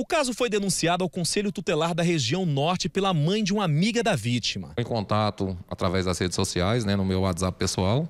O caso foi denunciado ao Conselho Tutelar da Região Norte pela mãe de uma amiga da vítima. Em contato através das redes sociais, né, no meu WhatsApp pessoal,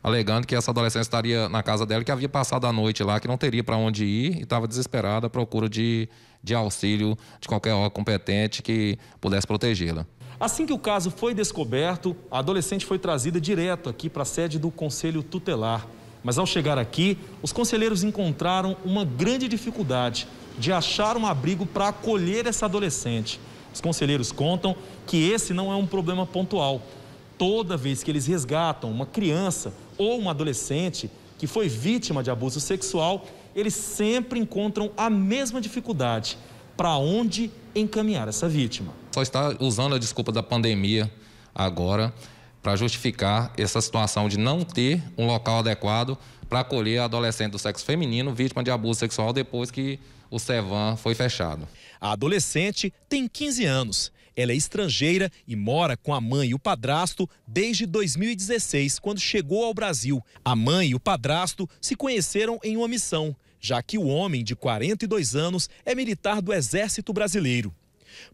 alegando que essa adolescente estaria na casa dela, que havia passado a noite lá, que não teria para onde ir e estava desesperada à procura de, de auxílio de qualquer órgão competente que pudesse protegê-la. Assim que o caso foi descoberto, a adolescente foi trazida direto aqui para a sede do Conselho Tutelar. Mas ao chegar aqui, os conselheiros encontraram uma grande dificuldade de achar um abrigo para acolher essa adolescente. Os conselheiros contam que esse não é um problema pontual. Toda vez que eles resgatam uma criança ou uma adolescente que foi vítima de abuso sexual, eles sempre encontram a mesma dificuldade para onde encaminhar essa vítima. Só está usando a desculpa da pandemia agora para justificar essa situação de não ter um local adequado para acolher adolescente do sexo feminino vítima de abuso sexual depois que o Sevan foi fechado. A adolescente tem 15 anos. Ela é estrangeira e mora com a mãe e o padrasto desde 2016, quando chegou ao Brasil. A mãe e o padrasto se conheceram em uma missão, já que o homem de 42 anos é militar do Exército Brasileiro.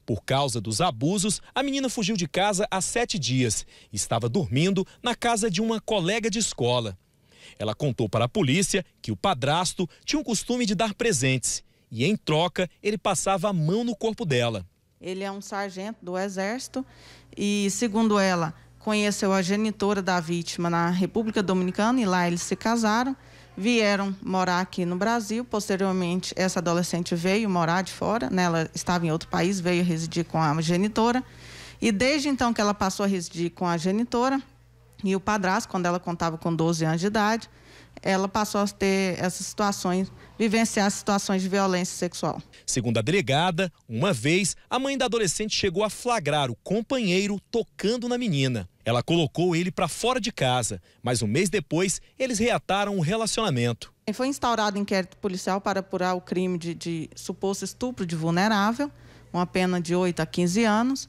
Por causa dos abusos, a menina fugiu de casa há sete dias. Estava dormindo na casa de uma colega de escola. Ela contou para a polícia que o padrasto tinha o costume de dar presentes e, em troca, ele passava a mão no corpo dela. Ele é um sargento do Exército e, segundo ela, conheceu a genitora da vítima na República Dominicana e lá eles se casaram vieram morar aqui no Brasil. Posteriormente, essa adolescente veio morar de fora, né? ela estava em outro país, veio residir com a genitora. E desde então que ela passou a residir com a genitora, e o padrasto, quando ela contava com 12 anos de idade, ela passou a ter essas situações, vivenciar situações de violência sexual. Segundo a delegada, uma vez, a mãe da adolescente chegou a flagrar o companheiro tocando na menina. Ela colocou ele para fora de casa, mas um mês depois, eles reataram o relacionamento. Foi instaurado inquérito policial para apurar o crime de, de suposto estupro de vulnerável, uma pena de 8 a 15 anos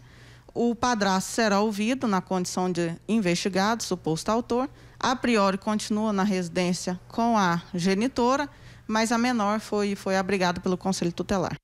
o padrasto será ouvido na condição de investigado, suposto autor. A priori continua na residência com a genitora, mas a menor foi, foi abrigada pelo conselho tutelar.